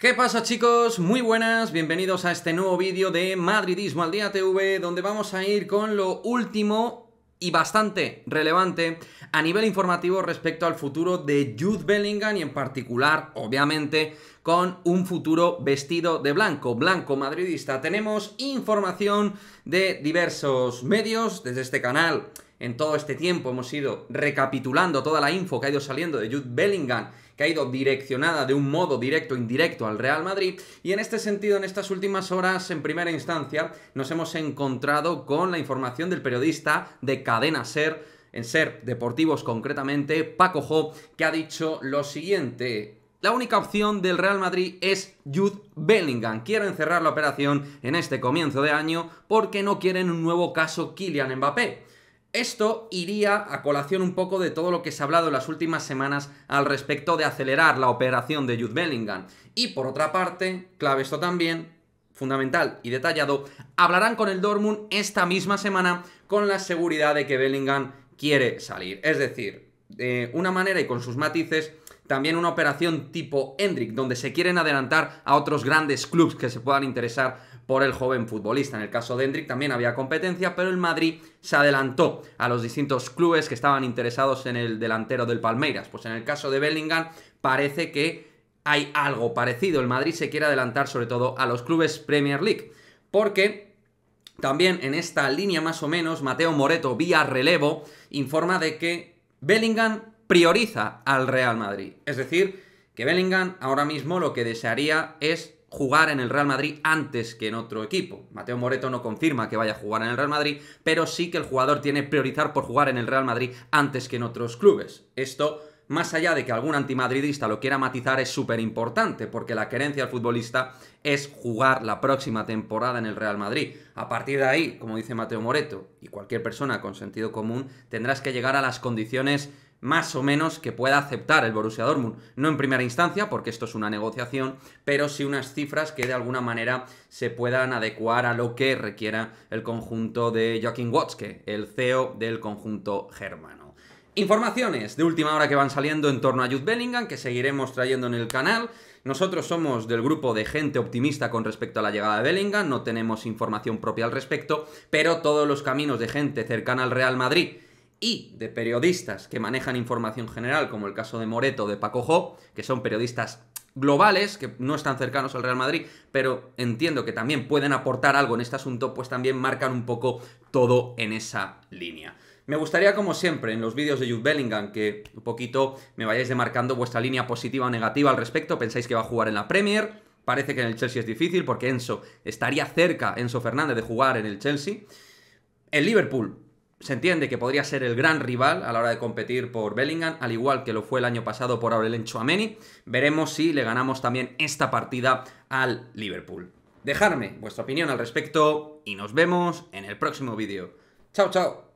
¿Qué pasa chicos? Muy buenas, bienvenidos a este nuevo vídeo de Madridismo al Día TV, donde vamos a ir con lo último y bastante relevante a nivel informativo respecto al futuro de Jude Bellingham y en particular, obviamente, con un futuro vestido de blanco, blanco madridista. Tenemos información de diversos medios, desde este canal en todo este tiempo hemos ido recapitulando toda la info que ha ido saliendo de Jude Bellingham, que ha ido direccionada de un modo directo indirecto al Real Madrid. Y en este sentido, en estas últimas horas, en primera instancia, nos hemos encontrado con la información del periodista de Cadena Ser, en Ser Deportivos concretamente, Paco Jo, que ha dicho lo siguiente. La única opción del Real Madrid es Jude Bellingham. Quieren cerrar la operación en este comienzo de año porque no quieren un nuevo caso Kylian Mbappé. Esto iría a colación un poco de todo lo que se ha hablado en las últimas semanas al respecto de acelerar la operación de Jude Bellingham. Y por otra parte, clave esto también, fundamental y detallado, hablarán con el Dortmund esta misma semana con la seguridad de que Bellingham quiere salir. Es decir, de una manera y con sus matices, también una operación tipo Hendrik, donde se quieren adelantar a otros grandes clubes que se puedan interesar por el joven futbolista. En el caso de Hendrik también había competencia, pero el Madrid se adelantó a los distintos clubes que estaban interesados en el delantero del Palmeiras. Pues en el caso de Bellingham parece que hay algo parecido. El Madrid se quiere adelantar sobre todo a los clubes Premier League, porque también en esta línea más o menos, Mateo Moreto, vía relevo, informa de que Bellingham prioriza al Real Madrid. Es decir, que Bellingham ahora mismo lo que desearía es jugar en el Real Madrid antes que en otro equipo. Mateo Moreto no confirma que vaya a jugar en el Real Madrid, pero sí que el jugador tiene priorizar por jugar en el Real Madrid antes que en otros clubes. Esto, más allá de que algún antimadridista lo quiera matizar, es súper importante, porque la querencia del futbolista es jugar la próxima temporada en el Real Madrid. A partir de ahí, como dice Mateo Moreto, y cualquier persona con sentido común, tendrás que llegar a las condiciones más o menos que pueda aceptar el Borussia Dortmund. No en primera instancia, porque esto es una negociación, pero sí unas cifras que de alguna manera se puedan adecuar a lo que requiera el conjunto de Joaquín Watzke, el CEO del conjunto germano. Informaciones de última hora que van saliendo en torno a Jude Bellingham, que seguiremos trayendo en el canal. Nosotros somos del grupo de gente optimista con respecto a la llegada de Bellingham, no tenemos información propia al respecto, pero todos los caminos de gente cercana al Real Madrid y de periodistas que manejan información general, como el caso de Moreto de Paco que son periodistas globales, que no están cercanos al Real Madrid, pero entiendo que también pueden aportar algo en este asunto, pues también marcan un poco todo en esa línea. Me gustaría, como siempre, en los vídeos de Jude Bellingham, que un poquito me vayáis demarcando vuestra línea positiva o negativa al respecto. ¿Pensáis que va a jugar en la Premier? Parece que en el Chelsea es difícil porque Enzo estaría cerca, Enzo Fernández, de jugar en el Chelsea. En Liverpool, se entiende que podría ser el gran rival a la hora de competir por Bellingham, al igual que lo fue el año pasado por Aurelien Chouameni. Veremos si le ganamos también esta partida al Liverpool. Dejadme vuestra opinión al respecto y nos vemos en el próximo vídeo. ¡Chao, chao!